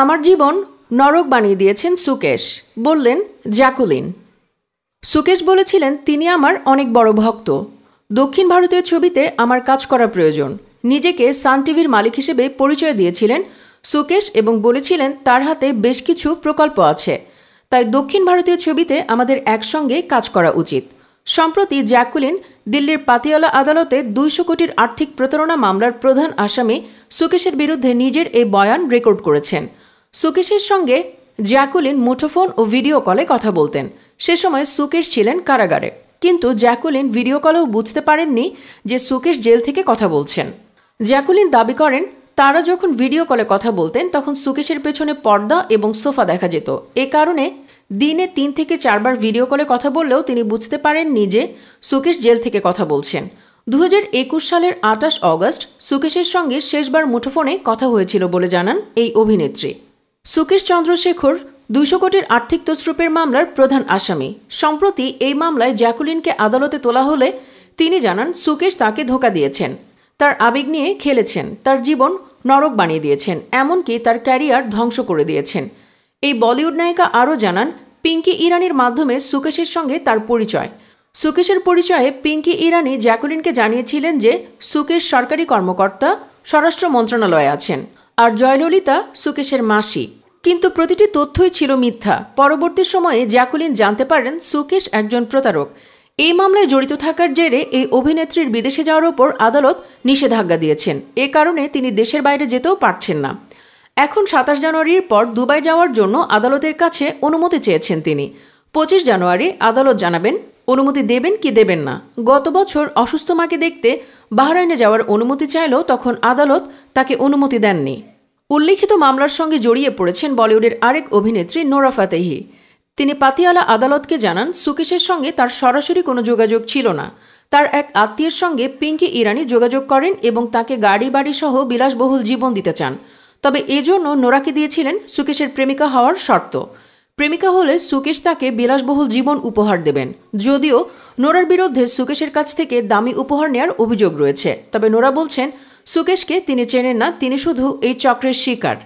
আমার জীবন নরক বানিয়ে দিয়েছেন সুকেশ বললেন জ্যাকুলিন সুকেশ বলেছিলেন তিনি আমার অনেক বড় ভক্ত দক্ষিণ ভারতীয় ছবিতে আমার কাজ করা প্রয়োজন নিজেকে সান টিভির মালিক হিসেবে পরিচয় দিয়েছিলেন সুকেশ এবং বলেছিলেন তার হাতে বেশ কিছু প্রকল্প আছে তাই দক্ষিণ ভারতীয় ছবিতে আমাদের একসঙ্গে কাজ করা উচিত সম্প্রতি জ্যাকুলিন দিল্লির পাতিয়ালা আদালতে দুইশো কোটির আর্থিক প্রতারণা মামলার প্রধান আসামি সুকেশের বিরুদ্ধে নিজের এই বয়ান রেকর্ড করেছেন সুকেশের সঙ্গে জ্যাকুলিন মুঠোফোন ও ভিডিও কলে কথা বলতেন সে সময় সুকেশ ছিলেন কারাগারে কিন্তু জ্যাকুলিন ভিডিও কলেও বুঝতে পারেননি যে সুকেশ জেল থেকে কথা বলছেন জ্যাকুলিন দাবি করেন তারা যখন ভিডিও কলে কথা বলতেন তখন সুকেশের পেছনে পর্দা এবং সোফা দেখা যেত এ কারণে দিনে তিন থেকে চারবার ভিডিও কলে কথা বললেও তিনি বুঝতে পারেননি যে সুকেশ জেল থেকে কথা বলছেন দু সালের আটাশ অগস্ট সুকেশের সঙ্গে শেষবার মুঠোফোনে কথা হয়েছিল বলে জানান এই অভিনেত্রী সুকেশ চন্দ্রশেখর দুশো কোটির আর্থিক তসরুপের মামলার প্রধান আসামি সম্প্রতি এই মামলায় জ্যাকুলিনকে আদালতে তোলা হলে তিনি জানান সুকেশ তাকে ধোকা দিয়েছেন তার আবেগ নিয়ে খেলেছেন তার জীবন নরক বানিয়ে দিয়েছেন এমনকি তার ক্যারিয়ার ধ্বংস করে দিয়েছেন এই বলিউড নায়িকা আরও জানান পিঙ্কি ইরানির মাধ্যমে সুকেশের সঙ্গে তার পরিচয় সুকেশের পরিচয়ে পিঙ্কি ইরানি জ্যাকুলিনকে জানিয়েছিলেন যে সুকেশ সরকারি কর্মকর্তা স্বরাষ্ট্র মন্ত্রণালয়ে আছেন আর জয়ললিতা সুকেশের মাসি কিন্তু প্রতিটি তথ্যই ছিল মিথ্যা পরবর্তী সময়ে জ্যাকুলিন জানতে পারেন সুকেশ একজন প্রতারক এই মামলায় জড়িত থাকার জেরে এই অভিনেত্রীর বিদেশে যাওয়ার ওপর আদালত নিষেধাজ্ঞা দিয়েছেন এ কারণে তিনি দেশের বাইরে যেতেও পারছেন না এখন সাতাশ জানুয়ারির পর দুবাই যাওয়ার জন্য আদালতের কাছে অনুমতি চেয়েছেন তিনি পঁচিশ জানুয়ারি আদালত জানাবেন অনুমতি দেবেন কি দেবেন না গত বছর অসুস্থ মাকে দেখতে বাহরাইনে যাওয়ার অনুমতি চাইলেও তখন আদালত তাকে অনুমতি দেননি উল্লিখিত মামলার সঙ্গে জড়িয়ে পড়েছেন বলিউডের আরেক অভিনেত্রী নোরা ফাতেহি তিনি পাতিয়ালা আদালতকে জানান সুকেশের সঙ্গে তার সরাসরি কোনো যোগাযোগ ছিল না তার এক আত্মীয়ের সঙ্গে পিঙ্কি ইরানি যোগাযোগ করেন এবং তাকে গাড়ি বাড়ি সহ বিলাসবহুল জীবন দিতে চান তবে এজন্য নোরাকে দিয়েছিলেন সুকেশের প্রেমিকা হওয়ার শর্ত প্রেমিকা হলে সুকেশ তাকে বিলাসবহুল জীবন উপহার দেবেন যদিও নোরার বিরুদ্ধে সুকেশের কাছ থেকে দামি উপহার নেয়ার অভিযোগ রয়েছে তবে নোরা বলছেন সুকেশকে তিনি চেনেন না তিনি শুধু এই চক্রের শিকার